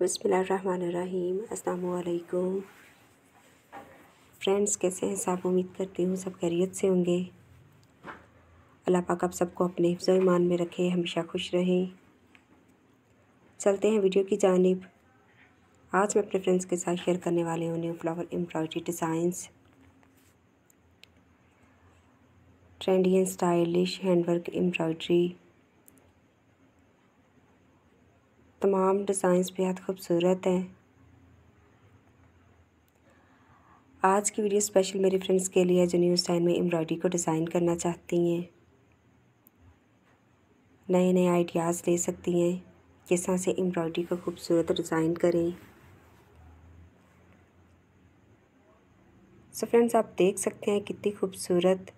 बसमिलीम friends कैसे हैं साहब उम्मीद करती हूँ सब खैरियत से होंगे अल्लाह पाक आप सबको अपने हिफ्ज़ ईमान में रखे हमेशा खुश रहें चलते हैं वीडियो की जानब आज मैं अपने फ्रेंड्स के साथ शेयर करने वाली हूँ new flower embroidery designs trendy and stylish handwork embroidery तमाम डिज़ाइंस बेहद खूबसूरत हैं आज की वीडियो स्पेशल मेरी फ्रेंड्स के लिए जो न्यू स्टाइल में एम्ब्रॉयडरी को डिज़ाइन करना चाहती हैं नए नए आइडियाज़ ले सकती हैं किस तरह से एम्ब्रॉयडरी को खूबसूरत डिज़ाइन करें सो so फ्रेंड्स आप देख सकते हैं कितनी खूबसूरत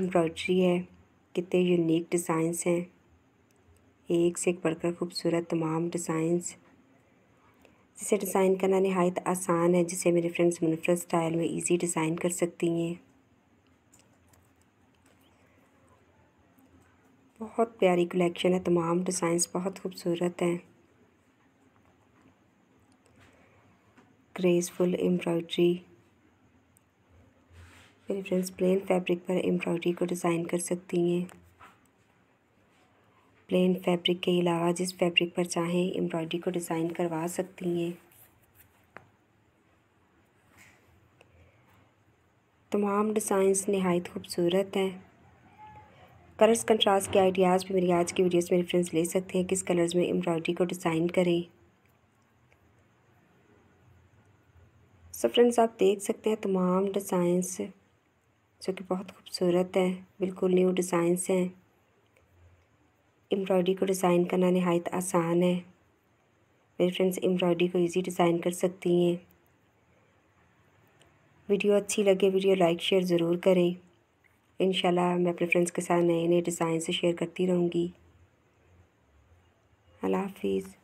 एम्ब्रॉयडरी है कितने यूनिक डिज़ाइंस हैं एक से एक बढ़कर खूबसूरत तमाम डिज़ाइंस जिसे डिज़ाइन करना नहायत आसान है जिसे मेरे फ्रेंड्स मुनफरद स्टाइल में इजी डिज़ाइन कर सकती हैं बहुत प्यारी कलेक्शन है तमाम डिज़ाइंस बहुत खूबसूरत हैं ग्रेसफुल एम्ब्रॉयडरी मेरे फ्रेंड्स प्लेन फैब्रिक पर एम्ब्रॉयड्री को डिज़ाइन कर सकती हैं प्लेन फैब्रिक के अलावा जिस फैब्रिक पर चाहें एम्ब्रॉयडरी को डिज़ाइन करवा सकती हैं तमाम डिज़ाइंस नहायत खूबसूरत हैं कलर्स कंट्रास्ट के आइडियाज़ भी मेरी आज की वीडियोस में रेफरेंस ले सकते हैं किस कलर्स में एम्ब्रॉयडरी को डिज़ाइन करें सो फ्रेंड्स आप देख सकते हैं तमाम डिज़ाइंस जो कि बहुत खूबसूरत हैं बिल्कुल न्यू डिज़ाइंस हैं एम्ब्रॉयडरी को डिज़ाइन करना नहायत आसान है मेरे फ्रेंड्स एम्ब्रॉयडरी को इजी डिज़ाइन कर सकती हैं वीडियो अच्छी लगे वीडियो लाइक शेयर ज़रूर करें इन मैं अपने फ्रेंड्स के साथ नए नए डिज़ाइन से शेयर करती रहूँगी अल्लाह हाफिज़